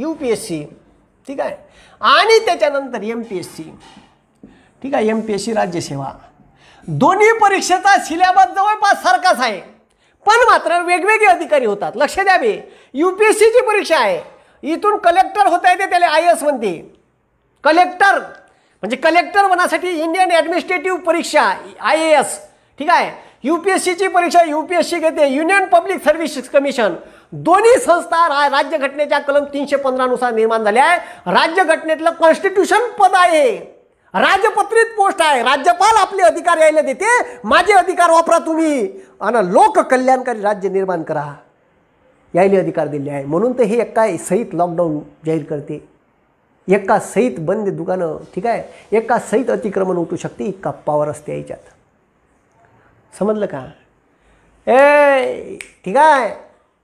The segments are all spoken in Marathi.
यू पी एस सी ठीक आहे आणि त्याच्यानंतर एम पी एस सी ठीक आहे एम पी एस सी राज्यसेवा दोन्ही परीक्षेचा सिलेबस जवळपास सारखाच आहे पण मात्र वेगवेगळे अधिकारी होतात लक्ष द्यावे यू पी एस सीची परीक्षा आहे इथून कलेक्टर होता येते त्याला आय एस म्हणते कलेक्टर म्हणजे कलेक्टर म्हणासाठी इंडियन ॲडमिनिस्ट्रेटिव्ह परीक्षा आय ए एस ठीक आहे यू पी एस सीची परीक्षा यू पी एस सी घेते युनियन पब्लिक सर्व्हिसेस कमिशन दोन्ही संस्था रा घटनेच्या कलम तीनशे पंधरानुसार निर्माण झाल्या आहे राज्यघटनेतलं कॉन्स्टिट्यूशन पद आहे राजपत्रित पोस्ट आहे राज्यपाल आपले अधिकार यायला देते माझे अधिकार वापरा तुम्ही आणि लोक कल्याणकारी राज्य निर्माण करा यायले अधिकार दिले आहे म्हणून तर हे एका सहित लॉकडाऊन जाहीर करते एका सहित बंद दुकानं ठीक आहे एका सहित अतिक्रमण उठू शकते इतका पावर असते याच्यात समजलं का ए ठीक आहे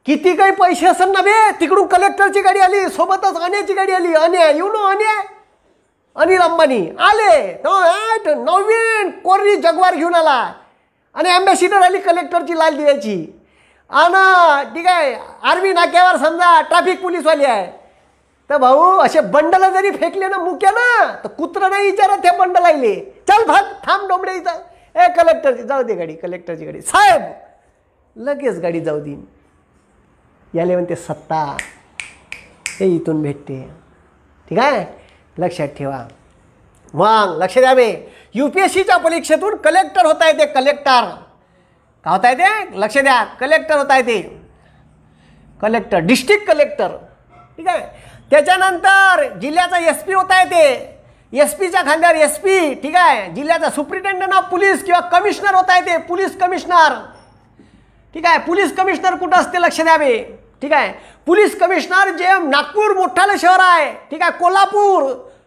किती काही पैसे असेल ना बे तिकडून कलेक्टरची गाडी आली सोबतच आण्याची गाडी आली अन्या येऊ नो अन्या अनिल अंबानी आले हो, नवीन कोरी जगवार घेऊन आला आणि अँबॅसिडर आली कलेक्टरची लाल दिव्याची आणि ठीक आहे आर्मी नाक्यावर समजा ट्रॅफिक पोलीसवाली आहे तर भाऊ असे बंडला जरी फेकले ना मुक्या ना तर कुत्र नाही विचारत त्या आईले चल भाग थांब डोंबडे इथं ए कलेक्टरची जाऊ दे गाडी कलेक्टरची गाडी साहेब लगेच गाडी जाऊ दे याले म्हणते सत्ता हे इथून भेटते ठीक आहे लक्षात ठेवा मग लक्ष द्यावे यू पी एस सीच्या परीक्षेतून कलेक्टर होता येते कलेक्टर का होता येते लक्ष द्या कलेक्टर होता येते कलेक्टर डिस्ट्रिक्ट कलेक्टर ठीक आहे त्याच्यानंतर जिल्ह्याचा एस पी होता येते एस पीच्या खांद्यावर एस पी ठीक आहे जिल्ह्याचा सुप्रिटेंडंट ऑफ पोलीस किंवा कमिशनर होता येते पोलीस कमिशनर ठीक आहे पोलीस कमिशनर कुठं असते लक्ष द्यावे ठीक आहे पोलीस कमिशनर जे नागपूर मोठाले शहर आहे ठीक आहे कोल्हापूर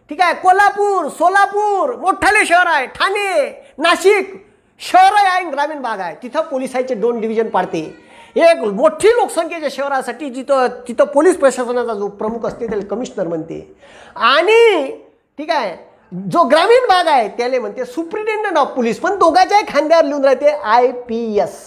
ठीक आहे कोल्हापूर सोलापूर मोठाले शहर आहे ठाणे नाशिक शहर आहे ग्रामीण भाग आहे तिथं पोलिसांचे दोन डिव्हिजन पाडते एक मोठी लोकसंख्येच्या शहरासाठी जिथं तिथं पोलीस प्रशासनाचा जो प्रमुख असते त्याला कमिशनर म्हणते आणि ठीक आहे जो ग्रामीण भाग आहे त्याला म्हणते सुप्रिटेंडंट ऑफ पोलीस पण दोघाच्याही खांद्यावर लिहून राहते I P S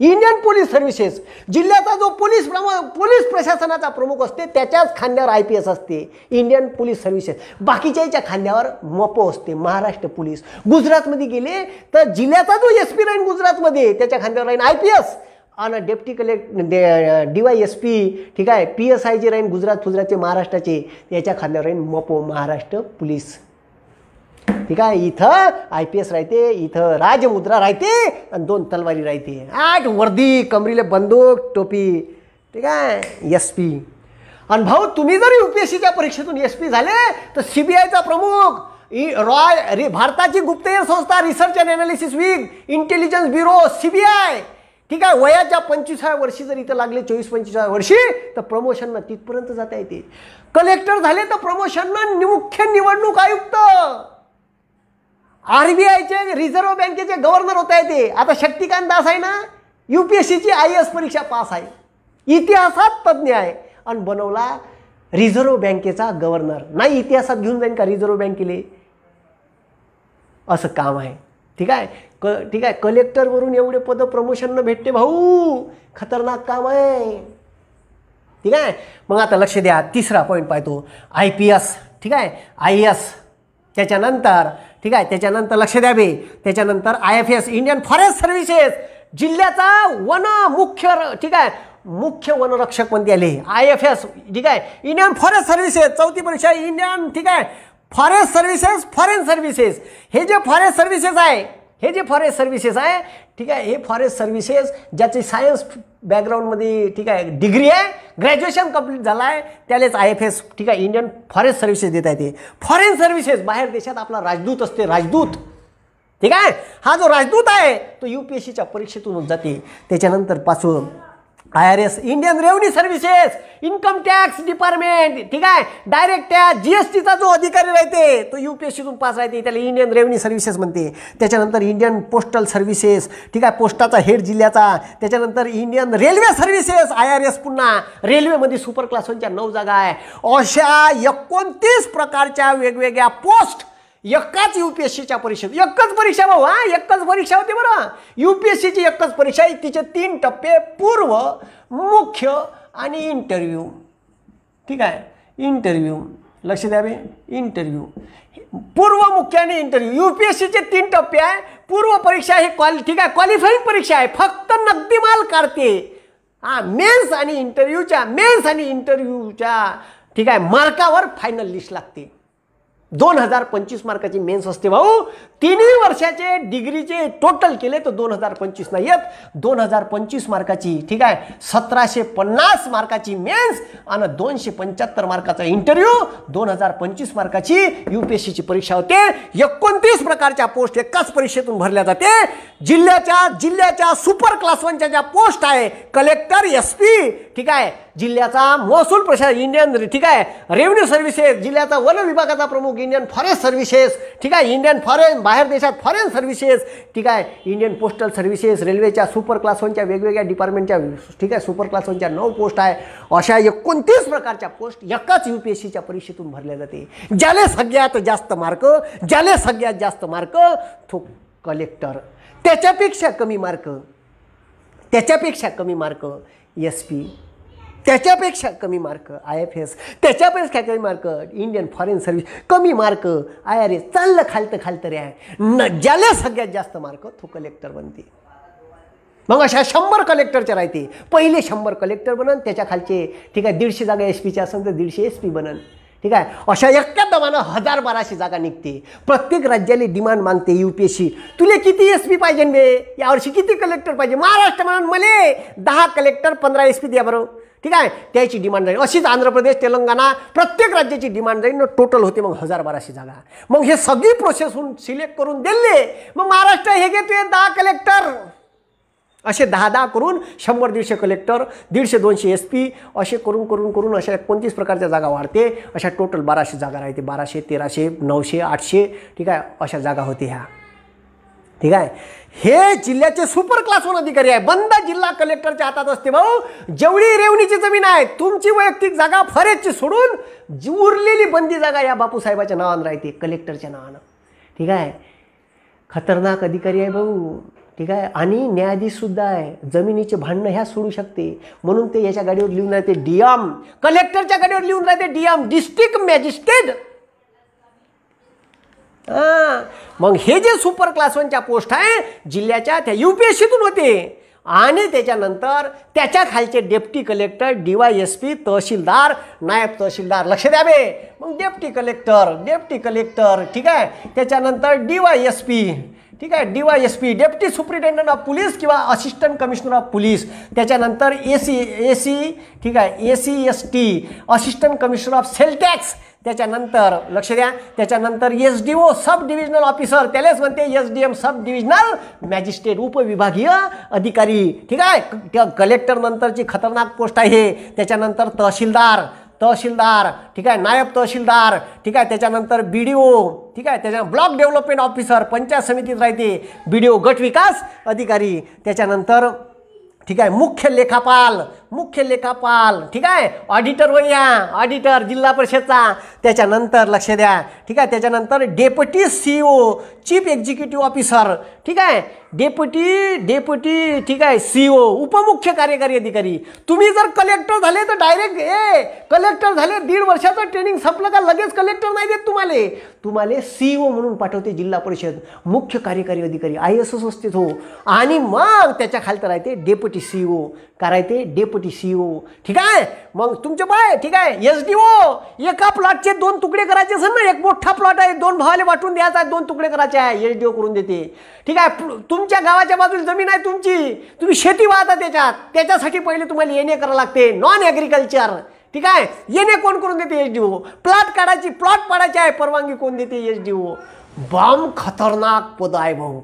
Indian police services जिल्ह्याचा जो पोलीस प्रमुख पोलीस प्रशासनाचा प्रमुख असते त्याच्याच खांद्यावर आय पी एस असते इंडियन पोलीस सर्व्हिसेस बाकीच्याच्या खांद्यावर मपो असते महाराष्ट्र पोलीस गुजरातमध्ये गेले तर जिल्ह्याचा जो एस पी राहीन गुजरातमध्ये त्याच्या खांद्यावर राहीन आय पी एस आणि deputy collect D Y S P ठीक आहे पी एस आय जे राहीन गुजरात गुजरातचे महाराष्ट्राचे याच्या खांद्यावर राहीन मपो महाराष्ट्र पोलीस ठीक आहे इथं आय पी एस राहते इथं राजमुद्रा राहते आणि दोन तलवारी राहते आठ वर्दी कमरीले बंदूक टोपी ठीक आहे एस पी आणि भाऊ तुम्ही जर यू पी एस सीच्या परीक्षेतून एस पी झाले तर सी बी आयचा प्रमुख रॉय रि भारताची गुप्तहेर संस्था research and analysis wing intelligence bureau C B I ठीक आहे वयाच्या पंचवीसाव्या वर्षी जर इथं लागले चोवीस पंचवीसाव्या वर्षी तर ना तिथपर्यंत जाता येते कलेक्टर झाले तर प्रमोशन मुख्य निवडणूक आयुक्त चे रिझर्व्ह बँकेचे गव्हर्नर होत आहे ते आता शक्तिकांत दास आहे ना यू ची एस आय एस परीक्षा पास आहे इतिहासात तज्ज्ञ आहे आणि बनवला रिझर्व्ह बँकेचा गव्हर्नर नाही इतिहासात घेऊन जाईन का रिझर्व्ह बँकेले असं काम आहे ठीक आहे क ठीक आहे कलेक्टरवरून एवढे पद प्रमोशन न भेटते भाऊ खतरनाक काम आहे ठीक आहे मग आता लक्ष द्या तिसरा पॉईंट पाहतो आय पी एस ठीक आहे आय एस त्याच्यानंतर ठीक आहे त्याच्यानंतर लक्ष द्यावे त्याच्यानंतर I F S Indian forest services जिल्ह्याचा वन मुख्य ठीक आहे मुख्य वनरक्षक पण आले आय एफ एस ठीक आहे इंडियन फॉरेस्ट सर्व्हिसेस चौथी परीक्षा इंडियन ठीक आहे फॉरेस्ट सर्व्हिसेस फॉरेन सर्व्हिसेस हे जे फॉरेस्ट सर्व्हिसेस आहे हे जे फॉरेस्ट सर्व्हिसेस आहे ठीक आहे हे फॉरेस्ट सर्व्हिसेस ज्याचे सायन्स बॅकग्राऊंडमध्ये ठीक आहे डिग्री आहे ग्रॅज्युएशन कम्प्लीट झालं आहे त्यालाच आय एफ एस ठीक आहे इंडियन फॉरेस्ट सर्व्हिसेस देत आहे ते फॉरेन सर्व्हिसेस बाहेर देशात आपला राजदूत असते राजदूत ठीक आहे हा जो राजदूत आहे तो यू पी एस सीच्या परीक्षेतून जाते त्याच्यानंतर पासून I R S Indian revenue services income tax department ठीक आहे डायरेक्ट त्या जी एस टीचा जो अधिकारी राहते तो यू पी एस सीतून पास राहते त्याला इंडियन रेव्हन्यू सर्व्हिसेस म्हणते त्याच्यानंतर इंडियन पोस्टल सर्व्हिसेस ठीक आहे पोस्टाचा हेड जिल्ह्याचा त्याच्यानंतर Indian railway services I R S पुन्हा रेल्वेमध्ये सुपर क्लास वनच्या नऊ जागा आहे अशा एकोणतीस प्रकारच्या वेगवेगळ्या पोस्ट एकाच यू पी एस सीच्या परीक्षेत एकच परीक्षा भाऊ हा एकच परीक्षा होती बरं यू पी एस सीची एकच परीक्षा आहे तिचे तीन टप्पे पूर्व मुख्य आणि इंटरव्ह्यू ठीक आहे इंटरव्ह्यू लक्ष द्यावे इंटरव्ह्यू पूर्व मुख्य आणि इंटरव्ह्यू यू पी एस सीचे तीन टप्पे आहे पूर्व परीक्षा ही क्वालि ठीक आहे क्वालिफाईंग परीक्षा आहे फक्त नगदी माल काढते हा मेन्स आणि इंटरव्ह्यूच्या मेन्स आणि इंटरव्ह्यूच्या ठीक आहे मार्कावर फायनल लिस्ट लागते दोन हजार पंचवीस मार्काची मेन्स असते भाऊ तिन्ही वर्षाचे डिग्रीचे टोटल केले तर दोन हजार पंचवीस नाही येत दोन हजार पंचवीस मार्काची ठीक आहे सतराशे पन्नास मार्काची मेन्स आणि दोनशे पंच्याहत्तर मार्काचा इंटरव्ह्यू दोन हजार पंचवीस मार्काची यू परीक्षा होते एकोणतीस प्रकारच्या पोस्ट एकाच परीक्षेतून भरल्या जाते जिल्ह्याच्या जिल्ह्याच्या सुपर क्लास वनच्या ज्या पोस्ट आहे कलेक्टर एस पी ठीक आहे जिल्ह्याचा महसूल प्रशासन इंडियन ठीक आहे रेव्हेन्यू सर्व्हिसेस जिल्ह्याचा वन विभागाचा प्रमुख इंडियन फॉरेस्ट सर्व्हिसेस ठीक आहे इंडियन फॉरेन बाहेर देशात फॉरेन सर्व्हिसेस ठीक आहे इंडियन पोस्टल सर्व्हिसेस रेल्वेच्या सुपर क्लास वनच्या वेगवेगळ्या डिपार्टमेंटच्या ठीक आहे सुपर क्लास वनच्या नऊ पोस्ट आहे अशा एकोणतीस प्रकारच्या पोस्ट एकाच यू पी एस सीच्या परीक्षेतून भरल्या जाते ज्याले सगळ्यात जास्त मार्क ज्याले सगळ्यात जास्त मार्क तो कलेक्टर त्याच्यापेक्षा कमी मार्क त्याच्यापेक्षा कमी मार्क एस पी त्याच्यापेक्षा कमी मार्क आय एफ एस त्याच्यापेक्षा कमी मार्क इंडियन फॉरेन सर्व्हिस कमी मार्क आय आर एस चाललं खालतं खालतं रे आहे न ज्याला सगळ्यात जास्त मार्क तो कलेक्टर बनते मग अशा शंभर कलेक्टरच्या राहते पहिले शंभर कलेक्टर बनन त्याच्या खालचे ठीक आहे दीडशे जागा एस पीच्या असेल तर दीडशे एस पी बनन ठीक आहे अशा एकट्या दमानं हजार बाराशे जागा निघते प्रत्येक राज्याला डिमांड मागते यू पी एस सी तुला किती एस पी पाहिजे बे यावर्षी किती कलेक्टर पाहिजे महाराष्ट्र म्हणून मले दहा कलेक्टर पंधरा एस पी द्या बरोबर ठीक आहे त्याची डिमांड जाईल अशीच आंध्र प्रदेश तेलंगणा प्रत्येक राज्याची डिमांड जाईल टोटल होते मग हजार बाराशे जागा मग हे सगळी प्रोसेस होऊन सिलेक्ट करून दिले मग महाराष्ट्र हे घेतोय दहा कलेक्टर असे दहा दहा करून शंभर दीडशे कलेक्टर दीडशे दोनशे एस पी असे करून करून करून अशा एकोणतीस प्रकारच्या जागा वाढते अशा टोटल बाराशे जागा राहते बाराशे तेराशे नऊशे आठशे ठीक आहे अशा जागा होते ह्या ठीक आहे हे जिल्ह्याचे सुपर क्लास वन अधिकारी आहे बंद जिल्हा कलेक्टरच्या हातात असते भाऊ जेवढी रेवणीची जमीन आहे तुमची वैयक्तिक जागा फरेजची सोडून उरलेली बंदी जागा या बापूसाहेबाच्या नावानं राहते कलेक्टरच्या नावानं ठीक आहे खतरनाक अधिकारी आहे भाऊ ठीक आहे आणि सुद्धा आहे जमिनीचे भांडणं ह्या सोडू शकते म्हणून ते याच्या गाडीवर लिहून राहते डीएम कलेक्टरच्या गाडीवर लिहून राहते डीएम डिस्ट्रिक्ट मॅजिस्ट्रेट मग हे जे सुपर क्लास वनच्या पोस्ट आहे जिल्ह्याच्या त्या यू पी एस सीतून होते आणि त्याच्यानंतर त्याच्या खालचे deputy collector D Y S P तहसीलदार नायब तहसीलदार लक्ष द्यावे मग डेप्टी कलेक्टर डेप्टी कलेक्टर ठीक आहे त्याच्यानंतर डी वाय एस पी ठीक आहे D Y S P deputy superintendent of police किंवा असिस्टंट कमिशनर ऑफ पोलीस त्याच्यानंतर ए सी ए सी ठीक आहे A C S T assistant commissioner of sale tax त्याच्यानंतर लक्ष द्या त्याच्यानंतर S D O sub divisional officer त्यालाच म्हणते S D M sub divisional magistrate उपविभागीय अधिकारी ठीक आहे त्या कलेक्टर नंतरची खतरनाक पोस्ट आहे त्याच्यानंतर तहसीलदार तहसीलदार ठीक आहे नायब तहसीलदार ठीक आहे त्याच्यानंतर बी डी ओ ठीक आहे त्याच्या ब्लॉक डेव्हलपमेंट ऑफिसर पंचायत समितीत राहते बी डी ओ गट विकास अधिकारी त्याच्यानंतर ठीक आहे मुख्य लेखापाल मुख्य लेखापाल ठीक आहे ऑडिटर वया ऑडिटर जिल्हा परिषदचा त्याच्यानंतर लक्ष द्या ठीक आहे त्याच्यानंतर deputy C O chief executive officer ठीक आहे डेप्युटी डेप्युटी ठीक आहे सी ओ e उपमुख्य कार्यकारी अधिकारी तुम्ही जर कलेक्टर झाले तर डायरेक्ट ए कलेक्टर झाले दीड वर्षाचं ट्रेनिंग संपलं का लगेच कलेक्टर नाही देत तुम्हाला तुम्हाला सी ओ e म्हणून पाठवते जिल्हा परिषद मुख्य कार्यकारी अधिकारी आय एस एस असते तो आणि मग त्याच्या खालतर तर आहे ते डेप्युटी सी ओ करायचे डेप्युटी सी ओ e ठीक आहे मग तुमचे बाय ठीक आहे एस डी ओ एका प्लॉटचे दोन तुकडे करायचे असेल ना एक मोठा प्लॉट आहे दोन भावाले वाटून द्यायचा आहे दोन तुकडे करायचे आहे एस डी ओ करून देते ठीक आहे तुमच्या गावाच्या बाजूला जमीन आहे तुमची तुम्ही शेती वाहता त्याच्यात त्याच्यासाठी पहिले तुम्हाला येणे करावं लागते नॉन ॲग्रिकल्चर ठीक आहे येणे कोण करून देते एस डी ओ प्लॉट काढायची प्लॉट पाडायची आहे परवानगी कोण देते एस डी ओ बॉम्ब खतरनाक पद आहे भाऊ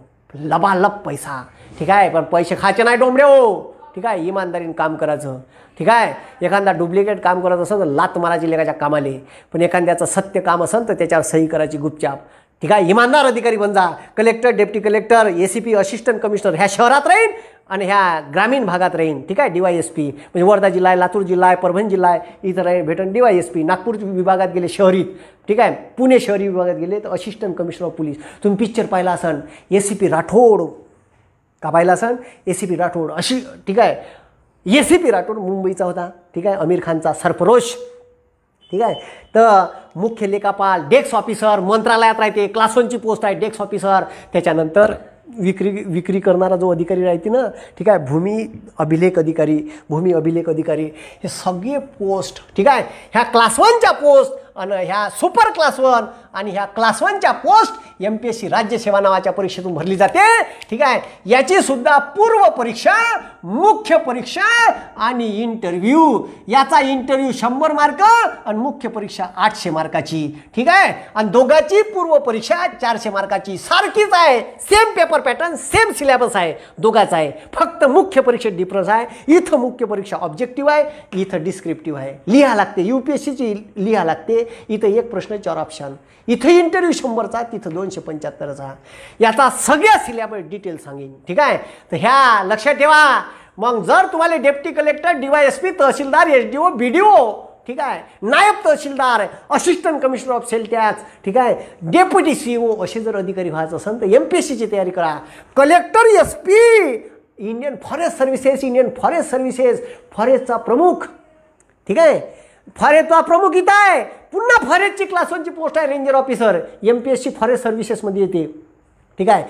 लबालब पैसा ठीक आहे पण पैसे खायचे नाही डोंबरे हो ठीक आहे इमानदारीनं काम करायचं ठीक आहे एखादा डुप्लिकेट काम करत असेल तर लात मारायची लेखाच्या कामाले पण एखाद्याचं सत्य काम असेल तर त्याच्यावर सही करायची गुपचाप ठीक आहे इमानदार अधिकारी बनजा collector deputy collector A C P assistant commissioner ह्या शहरात राहीन आणि ह्या ग्रामीण भागात राहीन ठीक आहे डी वाय एस पी म्हणजे वर्धा जिल्हा आहे लातूर जिल्हा आहे परभणी जिल्हा आहे इथं राहील भेटन D Y S P Nagpur विभागात गेले शहरीत ठीक आहे पुणे शहरी विभागात गेले तर असिस्टंट कमिशनर ऑफ पोलीस तुम्ही पिक्चर पाहिला असाल ए सी पी राठोड सण ए सी पी राठोड अशी ठीक आहे ए सी पी राठोड मुंबईचा होता ठीक आहे आमिर खानचा सरफरोश ठीक आहे तर मुख्य लेखापाल डेक्स ऑफिसर मंत्रालयात राहते क्लास वनची पोस्ट आहे डेक्स ऑफिसर त्याच्यानंतर विक्री विक्री करणारा जो अधिकारी राहते ना ठीक आहे भूमी अभिलेख अधिकारी भूमी अभिलेख अधिकारी हे सगळे पोस्ट ठीक आहे ह्या क्लास वनच्या पोस्ट आणि ह्या सुपर क्लास वन आणि ह्या क्लास वनच्या post M P S C राज्यसेवा नावाच्या परीक्षेतून भरली जाते ठीक आहे याची सुद्धा पूर्व परीक्षा मुख्य परीक्षा आणि इंटरव्ह्यू याचा इंटरव्ह्यू शंभर मार्क आणि मुख्य परीक्षा आठशे मार्काची ठीक आहे आणि दोघाची पूर्व परीक्षा चारशे मार्काची सारखीच आहे same paper pattern same syllabus आहे दोघाचा आहे फक्त मुख्य परीक्षेत डिफरन्स आहे इथं मुख्य परीक्षा ऑब्जेक्टिव्ह आहे इथं डिस्क्रिप्टिव्ह आहे लिहा लागते यू पी एस सीची लिहा लागते इथं एक प्रश्न चार ऑप्शन इथे इंटरव्ह्यू शंभरचा तिथं दोनशे पंच्याहत्तरचा याचा सगळ्या सिलेबस डिटेल सांगेन ठीक आहे तर ह्या लक्षात ठेवा मग जर तुम्हाला deputy collector D Y S P तहसीलदार S D O B D O ठीक आहे नायब तहसीलदार assistant commissioner of sale tax ठीक आहे डेप्युटी सी ओ असे जर अधिकारी व्हायचं असेल तर एम पी एस सीची तयारी करा collector S P Indian forest services Indian forest services फॉरेस्टचा प्रमुख ठीक आहे फॉरेस्टचा प्रमुख इथं आहे पुन्हा फॉरेस्टची क्लास वनची पोस्ट आहे ranger officer M P S C forest सर्व्हिसेसमध्ये येते ठीक आहे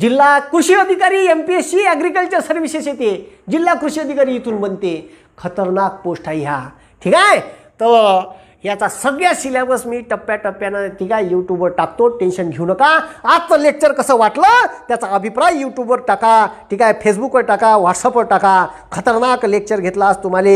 जिल्हा कृषी अधिकारी M P S C agriculture services येते जिल्हा कृषी अधिकारी इथून बनते खतरनाक पोस्ट आहे ह्या ठीक आहे तर याचा सगळ्या सिलेबस मी टप्प्याटप्प्यानं ती काय यूट्यूबवर टाकतो टेन्शन घेऊ नका आजचं लेक्चर कसं वाटलं त्याचा अभिप्राय यूट्यूबवर टाका ठीक आहे फेसबुकवर टाका व्हॉट्सअपवर टाका खतरनाक लेक्चर घेतला आज तुम्हाला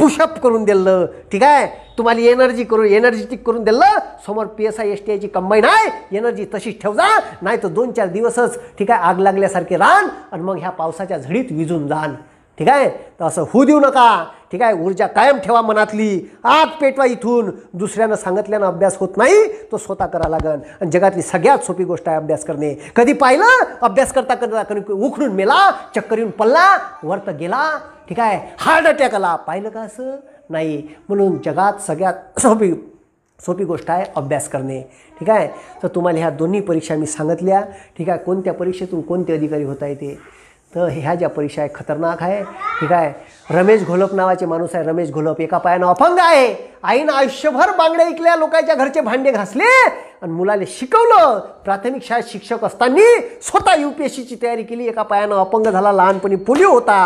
बुशअप करून दिलं ठीक आहे तुम्हाला एनर्जी करून एनर्जेटिक करून दिलं समोर P S I S T आयची कंबाईन आहे एनर्जी तशीच जा नाही तर दोन चार दिवसच ठीक आहे आग लागल्यासारखे रान आणि मग ह्या पावसाच्या झडीत विजून जाण ठीक आहे तर असं होऊ देऊ नका ठीक आहे ऊर्जा कायम ठेवा मनातली आत पेटवा इथून दुसऱ्यानं सांगितल्यानं अभ्यास होत नाही तो स्वतः करा लागन आणि जगातली सगळ्यात सोपी गोष्ट आहे अभ्यास करणे कधी पाहिलं अभ्यास करता करता कधी उखडून मेला चक्कर येऊन पल्ला वर्त गेला ठीक आहे हार्ट अटॅक आला पाहिलं का असं नाही म्हणून जगात सगळ्यात सोपी सोपी गोष्ट आहे अभ्यास करणे ठीक आहे तर तुम्हाला ह्या दोन्ही परीक्षा मी सांगितल्या ठीक आहे कोणत्या परीक्षेतून कोणते अधिकारी होता येते तर ह्या ज्या परीक्षा आहे खतरनाक आहे ठीक आहे रमेश घोलप नावाचे माणूस आहे रमेश घोलप एका पायानं अपंग आहे आईनं आयुष्यभर बांगड्या ऐकल्या लोकांच्या घरचे भांडे घासले आणि मुलाला शिकवलं प्राथमिक शाळेत शिक्षक असताना स्वतः यू पी एस सीची तयारी केली एका पायानं अपंग झाला लहानपणी पोलिओ होता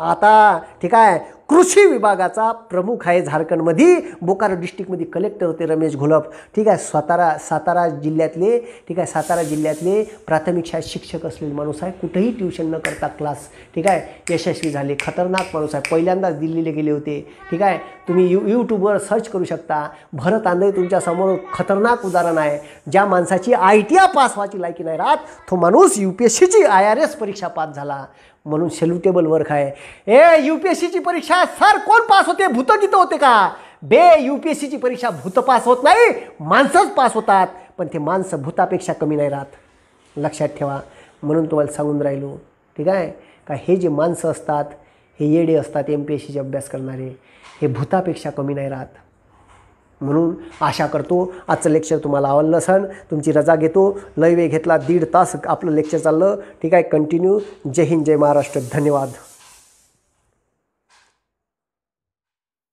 आता ठीक आहे कृषी विभागाचा प्रमुख आहे झारखंडमध्ये बोकारो डिस्ट्रिक्टमध्ये कलेक्टर होते रमेश घोलप ठीक आहे सातारा सातारा जिल्ह्यातले ठीक आहे सातारा जिल्ह्यातले प्राथमिक शाळेत शिक्षक असलेले माणूस आहे कुठेही ट्युशन न करता क्लास ठीक आहे यशस्वी झाले खतरनाक माणूस आहे पहिल्यांदाच दिल्लीला गेले होते ठीक आहे तुम्ही यू यूट्यूबवर सर्च करू शकता भरत आंधळे तुमच्यासमोर खतरनाक उदाहरण आहे ज्या माणसाची आय टी आय पास व्हायची लायकी नाही राहत तो माणूस यू पी एस सीची आय आर एस परीक्षा पास झाला म्हणून सेल्युटेबल वर्क आहे ए यू पी एस सीची परीक्षा सर कोण पास होते भूत तिथं होते का बे यू पी एस सीची परीक्षा भूत पास होत नाही माणसंच पास होतात पण ते माणसं भूतापेक्षा कमी नाही राहत लक्षात ठेवा म्हणून तुम्हाला सांगून राहिलो ठीक आहे का हे जे माणसं असतात हे येडे असतात एम पी एस सीचे अभ्यास करणारे हे भूतापेक्षा कमी नाही राहत म्हणून आशा करतो आजचं लेक्चर तुम्हाला आवडलं असन तुमची रजा घेतो लय घेतला दीड तास आपलं लेक्चर चाललं ठीक आहे कंटिन्यू जय हिंद जय महाराष्ट्र धन्यवाद